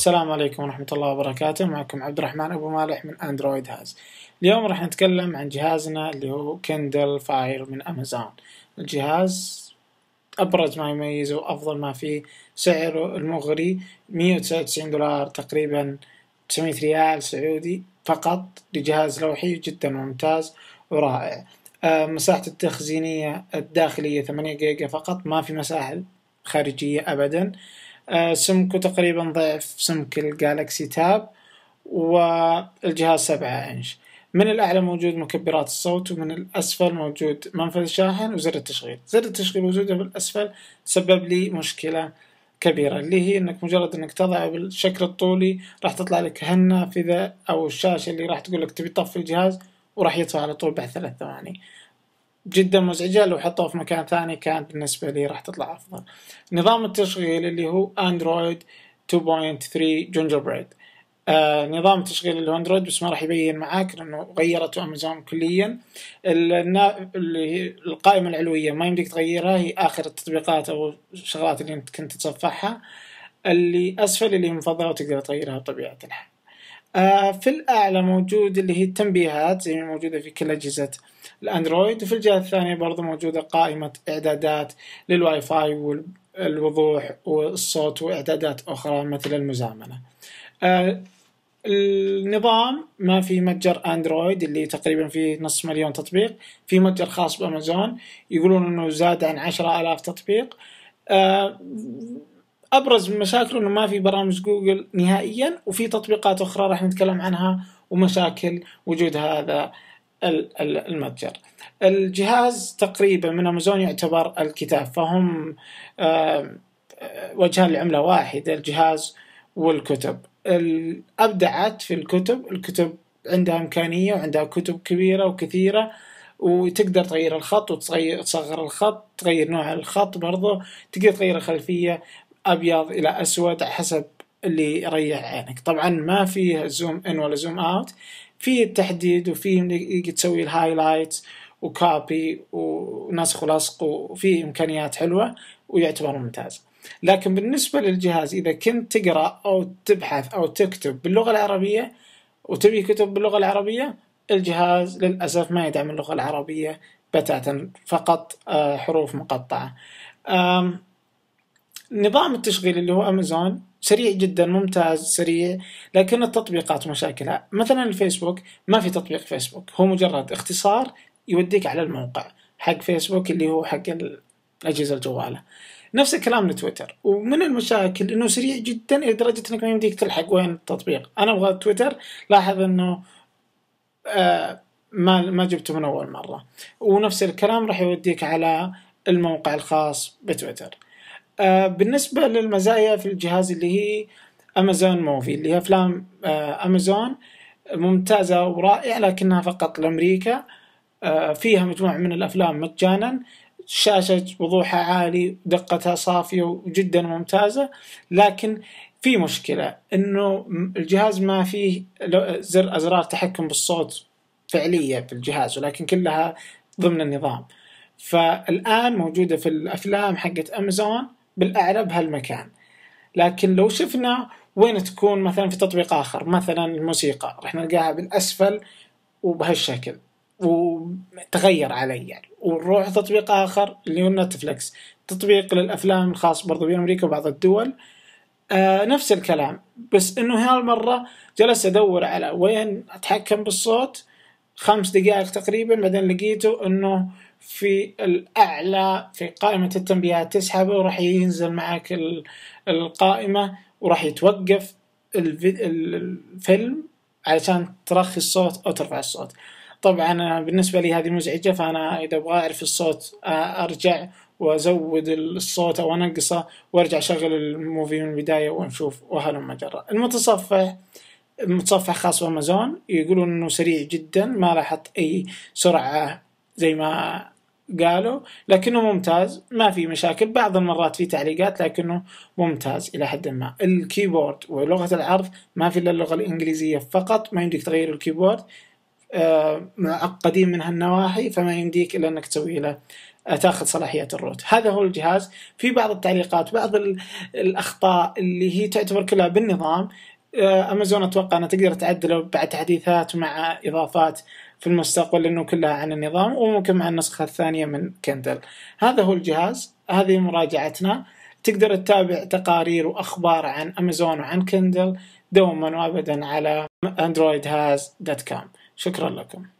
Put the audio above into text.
السلام عليكم ورحمة الله وبركاته معكم عبد الرحمن أبو مالح من أندرويد هاز اليوم راح نتكلم عن جهازنا اللي هو كندل فاير من أمازون الجهاز أبرز ما يميزه وأفضل ما فيه سعره المغري 199 دولار تقريبا 900 ريال سعودي فقط لجهاز لوحي جدا ممتاز ورائع آه، مساحة التخزينية الداخلية 8 جيجا فقط ما في مساحة خارجية أبدا آه، سمكه تقريبا ضعف سمك الجالكسي تاب والجهاز 7 انش من الاعلى موجود مكبرات الصوت ومن الاسفل موجود منفذ شاحن وزر التشغيل زر التشغيل موجوده بالاسفل سبب لي مشكله كبيرة اللي هي انك مجرد انك تضعه بالشكل الطولي راح تطلع لك هالنافذه او الشاشة اللي راح تقول لك تبي تطفي الجهاز وراح يطفى على طول بعد ثلاث ثواني جدا مزعجة لو حطوها في مكان ثاني كانت بالنسبة لي راح تطلع أفضل نظام التشغيل اللي هو أندرويد 2.3 جونجر بريد آه نظام تشغيل الاندرويد بس ما راح يبين معاك لانه غيرته امازون كليا القائمه العلويه ما يمديك تغيرها هي اخر التطبيقات او الشغلات اللي انت كنت تتصفحها اللي اسفل اللي مفضله وتقدر تغيرها بطبيعه الحال آه، في الاعلى موجود اللي هي التنبيهات زي يعني ما موجوده في كل اجهزه الاندرويد وفي الجهه الثانيه برضو موجوده قائمه اعدادات للواي فاي والوضوح والصوت واعدادات اخرى مثل المزامنه آه، النظام ما في متجر اندرويد اللي تقريبا فيه نص مليون تطبيق في متجر خاص بامازون يقولون انه زاد عن عشرة آلاف تطبيق آه، ابرز مشاكله انه ما في برامج جوجل نهائيا وفي تطبيقات اخرى راح نتكلم عنها ومشاكل وجود هذا المتجر الجهاز تقريبا من امازون يعتبر الكتاب فهم وجهان لعملة واحدة الجهاز والكتب أبدعت في الكتب الكتب عندها إمكانية وعندها كتب كبيرة وكثيرة وتقدر تغير الخط وتصغر الخط تغير نوع الخط برضه تقدر تغير الخلفية ابيض الى اسود حسب اللي يريح عينك طبعا ما فيه زوم ان ولا زوم اوت في التحديد وفي تسوي الهايلايت وكابي ونسخ ولصق وفي امكانيات حلوه ويعتبر ممتاز لكن بالنسبه للجهاز اذا كنت تقرا او تبحث او تكتب باللغه العربيه وتبي كتب باللغه العربيه الجهاز للاسف ما يدعم اللغه العربيه بتاتا فقط آه، حروف مقطعه نظام التشغيل اللي هو امازون سريع جدا ممتاز سريع لكن التطبيقات مشاكلها مثلا الفيسبوك ما في تطبيق فيسبوك هو مجرد اختصار يوديك على الموقع حق فيسبوك اللي هو حق الاجهزه الجواله نفس الكلام لتويتر ومن المشاكل انه سريع جدا لدرجه انك ما يمديك تلحق وين التطبيق انا ابغى تويتر لاحظ انه آه، ما ما جبته من اول مره ونفس الكلام راح يوديك على الموقع الخاص بتويتر آه، بالنسبة للمزايا في الجهاز اللي هي أمازون موفي اللي هي أفلام أمازون آه، ممتازة ورائعة لكنها فقط لأمريكا آه، فيها مجموعة من الأفلام مجانا شاشة وضوحها عالي دقتها صافية وجدا ممتازة لكن في مشكلة انه الجهاز ما فيه زر ازرار تحكم بالصوت فعلية في الجهاز ولكن كلها ضمن النظام فالآن موجودة في الأفلام حقت أمازون بالأعلى بهالمكان لكن لو شفنا وين تكون مثلا في تطبيق آخر مثلا الموسيقى راح نلقاها بالأسفل وبهالشكل وتغير علي يعني ونروح تطبيق آخر اللي هو نتفلكس تطبيق للأفلام الخاص برضو بأمريكا وبعض الدول آه نفس الكلام بس انه هالمرة جلست ادور على وين اتحكم بالصوت خمس دقائق تقريبا بعدين لقيته انه في الاعلى في قائمة التنبيهات تسحبه وراح ينزل معك القائمة وراح يتوقف الفيلم علشان ترخي الصوت او ترفع الصوت طبعا بالنسبة لي هذه مزعجة فانا اذا ابغى اعرف الصوت ارجع وازود الصوت او انقصه وارجع اشغل الموفي من البداية ونشوف وهلم جرى المتصفح متصفح خاص بامازون يقولون انه سريع جدا ما لاحظت اي سرعه زي ما قالوا لكنه ممتاز ما في مشاكل بعض المرات في تعليقات لكنه ممتاز الى حد ما الكيبورد ولغه العرض ما في الا اللغه الانجليزيه فقط ما يمديك تغير الكيبورد آه، معقدين من هالنواحي فما يمديك الا انك تسوي له آه، تاخذ صلاحيات الروت هذا هو الجهاز في بعض التعليقات بعض الاخطاء اللي هي تعتبر كلها بالنظام امازون آه، اتوقع انها تقدر تعدله بعد تحديثات مع اضافات في المستقبل لانه كلها عن النظام وممكن مع النسخه الثانيه من كندل هذا هو الجهاز هذه مراجعتنا تقدر تتابع تقارير واخبار عن امازون وعن كندل دوما وابدا على اندرويد هاز دوت كوم شكرا لكم